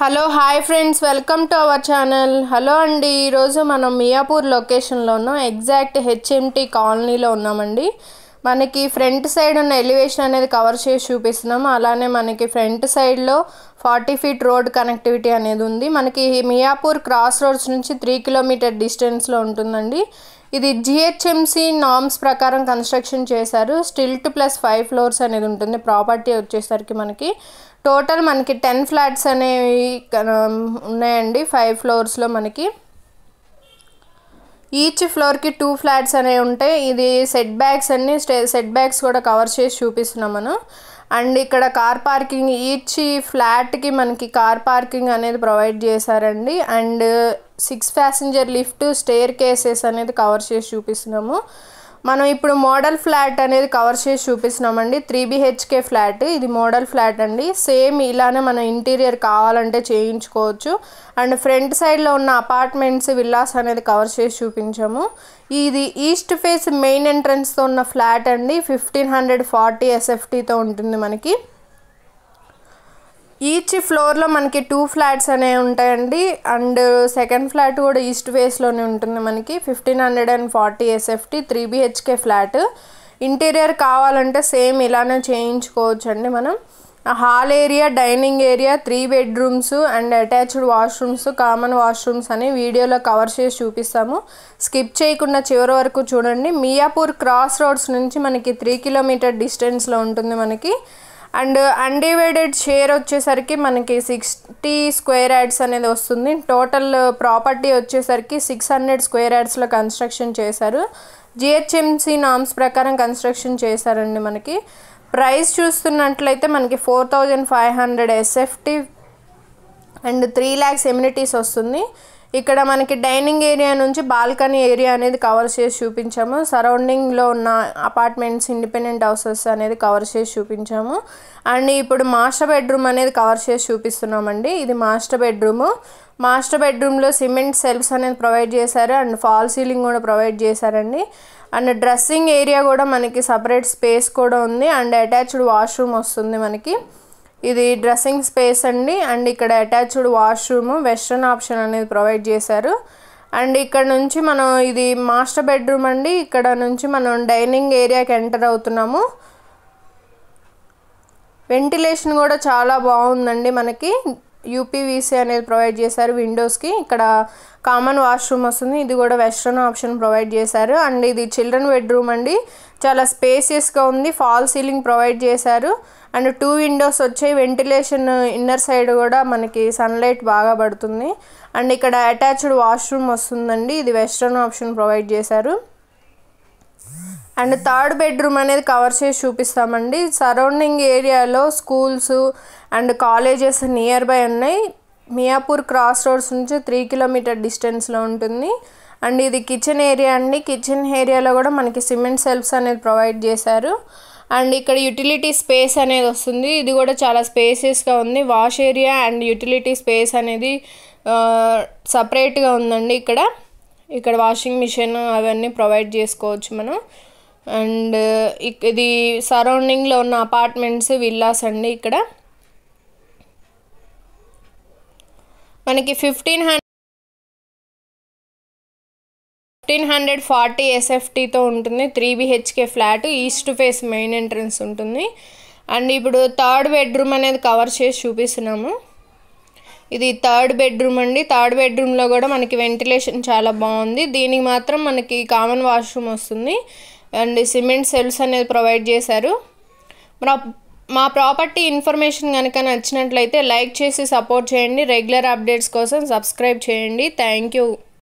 hello hi friends welcome to our channel hello అండి ఈరోజు మనం మియాపూర్ లొకేషన్లో ఉన్నాం ఎగ్జాక్ట్ హెచ్ఎంటీ కాలనీలో ఉన్నామండి మనకి ఫ్రంట్ సైడ్ ఉన్న ఎలివేషన్ అనేది కవర్ చేసి చూపిస్తున్నాము అలానే మనకి ఫ్రంట్ సైడ్లో ఫార్టీ ఫీట్ రోడ్ కనెక్టివిటీ అనేది ఉంది మనకి మియాపూర్ క్రాస్ రోడ్స్ నుంచి త్రీ కిలోమీటర్ డిస్టెన్స్లో ఉంటుందండి ఇది జిహెచ్ఎంసి నామ్స్ ప్రకారం కన్స్ట్రక్షన్ చేశారు స్టిల్ట్ ప్లస్ ఫైవ్ ఫ్లోర్స్ అనేది ఉంటుంది ప్రాపర్టీ వచ్చేసరికి మనకి టోటల్ మనకి టెన్ ఫ్లాట్స్ అనేవి ఉన్నాయండి ఫైవ్ ఫ్లోర్స్లో మనకి ఈచ్ ఫ్లోర్కి టూ ఫ్లాట్స్ అనేవి ఉంటాయి ఇది సెట్ బ్యాగ్స్ అన్ని సెట్ బ్యాగ్స్ కూడా కవర్ చేసి చూపిస్తున్నాం మనం అండ్ ఇక్కడ కార్ పార్కింగ్ ఈచ్ ఫ్లాట్కి మనకి కార్ పార్కింగ్ అనేది ప్రొవైడ్ చేశారండి and six passenger lift staircases అనేది కవర్ చేసి చూపిస్తున్నాము మనం ఇప్పుడు మోడల్ ఫ్లాట్ అనేది కవర్ చేసి చూపిస్తున్నామండి త్రీ బిహెచ్కే ఫ్లాట్ ఇది మోడల్ ఫ్లాట్ అండి సేమ్ ఇలానే మన ఇంటీరియర్ కావాలంటే చేయించుకోవచ్చు అండ్ ఫ్రంట్ సైడ్లో ఉన్న అపార్ట్మెంట్స్ విల్లాస్ అనేది కవర్ చేసి చూపించాము ఇది ఈస్ట్ ఫేస్ మెయిన్ ఎంట్రన్స్తో ఉన్న ఫ్లాట్ అండి ఫిఫ్టీన్ హండ్రెడ్ ఫార్టీ ఎస్ఎఫ్టీతో ఉంటుంది మనకి ఈచ్ ఫ్లోర్లో మనకి టూ ఫ్లాట్స్ అనేవి ఉంటాయండి అండ్ సెకండ్ ఫ్లాట్ కూడా ఈస్ట్ వేస్లోనే ఉంటుంది మనకి fifteen hundred and forty SFT three BHK flat interior కావాలంటే సేమ్ ఇలానే చేయించుకోవచ్చు అండి మనం hall area dining area three bedrooms and attached washrooms common washrooms అని వీడియోలో కవర్ చేసి చూపిస్తాము స్కిప్ చేయకుండా చివరి వరకు చూడండి మియాపూర్ క్రాస్ రోడ్స్ నుంచి మనకి త్రీ కిలోమీటర్ డిస్టెన్స్లో ఉంటుంది మనకి అండ్ అన్డివైడెడ్ షేర్ వచ్చేసరికి మనకి సిక్స్టీ స్క్వేర్ యాడ్స్ అనేది వస్తుంది టోటల్ ప్రాపర్టీ వచ్చేసరికి సిక్స్ హండ్రెడ్ స్క్వేర్ యాడ్స్లో కన్స్ట్రక్షన్ చేశారు జిహెచ్ఎంసీ నామ్స్ ప్రకారం కన్స్ట్రక్షన్ చేశారండి మనకి ప్రైస్ చూస్తున్నట్లయితే మనకి four thousand five hundred SFT and three lakhs amenities వస్తుంది ఇక్కడ మనకి డైనింగ్ ఏరియా నుంచి బాల్కనీ ఏరియా అనేది కవర్ చేసి చూపించాము సరౌండింగ్లో ఉన్న అపార్ట్మెంట్స్ ఇండిపెండెంట్ హౌసెస్ అనేది కవర్ చేసి చూపించాము అండ్ ఇప్పుడు మాస్టర్ బెడ్రూమ్ అనేది కవర్ చేసి చూపిస్తున్నామండి ఇది మాస్టర్ బెడ్రూము మాస్టర్ బెడ్రూమ్లో సిమెంట్ సెల్ఫ్స్ అనేది ప్రొవైడ్ చేశారు అండ్ ఫాల్ సీలింగ్ కూడా ప్రొవైడ్ చేశారండి అండ్ డ్రెస్సింగ్ ఏరియా కూడా మనకి సపరేట్ స్పేస్ కూడా ఉంది అండ్ అటాచ్డ్ వాష్రూమ్ వస్తుంది మనకి ఇది డ్రెస్సింగ్ స్పేస్ అండి అండ్ ఇక్కడ అటాచ్డ్ వాష్రూమ్ వెస్ట్రన్ ఆప్షన్ అనేది ప్రొవైడ్ చేశారు అండ్ ఇక్కడ నుంచి మనం ఇది మాస్టర్ బెడ్రూమ్ అండి ఇక్కడ నుంచి మనం డైనింగ్ ఏరియాకి ఎంటర్ అవుతున్నాము వెంటిలేషన్ కూడా చాలా బాగుందండి మనకి యూపీవీసీ అనేది ప్రొవైడ్ చేశారు విండోస్కి ఇక్కడ కామన్ వాష్రూమ్ వస్తుంది ఇది కూడా వెస్ట్రన్ ఆప్షన్ ప్రొవైడ్ చేశారు అండ్ ఇది చిల్డ్రన్ బెడ్రూమ్ అండి చాలా స్పేసియస్గా ఉంది ఫాల్ సీలింగ్ ప్రొవైడ్ చేశారు అండ్ టూ విండోస్ వచ్చాయి వెంటిలేషన్ ఇన్నర్ సైడ్ కూడా మనకి సన్లైట్ బాగా పడుతుంది అండ్ ఇక్కడ అటాచ్డ్ వాష్రూమ్ వస్తుందండి ఇది వెస్ట్రన్ ఆప్షన్ ప్రొవైడ్ చేశారు అండ్ థర్డ్ బెడ్రూమ్ అనేది కవర్ చేసి చూపిస్తామండి సరౌండింగ్ ఏరియాలో schools and colleges nearby ఉన్నాయి మియాపూర్ క్రాస్ రోడ్స్ నుంచి త్రీ కిలోమీటర్ డిస్టెన్స్లో ఉంటుంది అండ్ ఇది కిచెన్ ఏరియా అండి కిచెన్ ఏరియాలో కూడా మనకి సిమెంట్ సెల్ఫ్స్ అనేది ప్రొవైడ్ చేశారు అండ్ ఇక్కడ యూటిలిటీ స్పేస్ అనేది వస్తుంది ఇది కూడా చాలా స్పేసెస్గా ఉంది wash area and utility space అనేది సపరేట్గా ఉందండి ఇక్కడ ఇక్కడ వాషింగ్ మిషన్ అవన్నీ ప్రొవైడ్ చేసుకోవచ్చు మనం అండ్ ఇది సరౌండింగ్లో ఉన్న అపార్ట్మెంట్స్ విల్లాస్ అండి ఇక్కడ మనకి fifteen hundred fifteen hundred forty ఎస్ఎఫ్టీతో ఉంటుంది three BHK flat east face main entrance ఉంటుంది అండ్ ఇప్పుడు థర్డ్ బెడ్రూమ్ అనేది కవర్ చేసి చూపిస్తున్నాము ఇది థర్డ్ బెడ్రూమ్ అండి థర్డ్ బెడ్రూమ్లో కూడా మనకి వెంటిలేషన్ చాలా బాగుంది దీనికి మాత్రం మనకి కామన్ వాష్రూమ్ వస్తుంది అండ్ సిమెంట్ సెల్స్ అనేది ప్రొవైడ్ చేశారు మరి మా ప్రాపర్టీ ఇన్ఫర్మేషన్ కనుక నచ్చినట్లయితే లైక్ చేసి సపోర్ట్ చేయండి రెగ్యులర్ అప్డేట్స్ కోసం సబ్స్క్రైబ్ చేయండి థ్యాంక్ యూ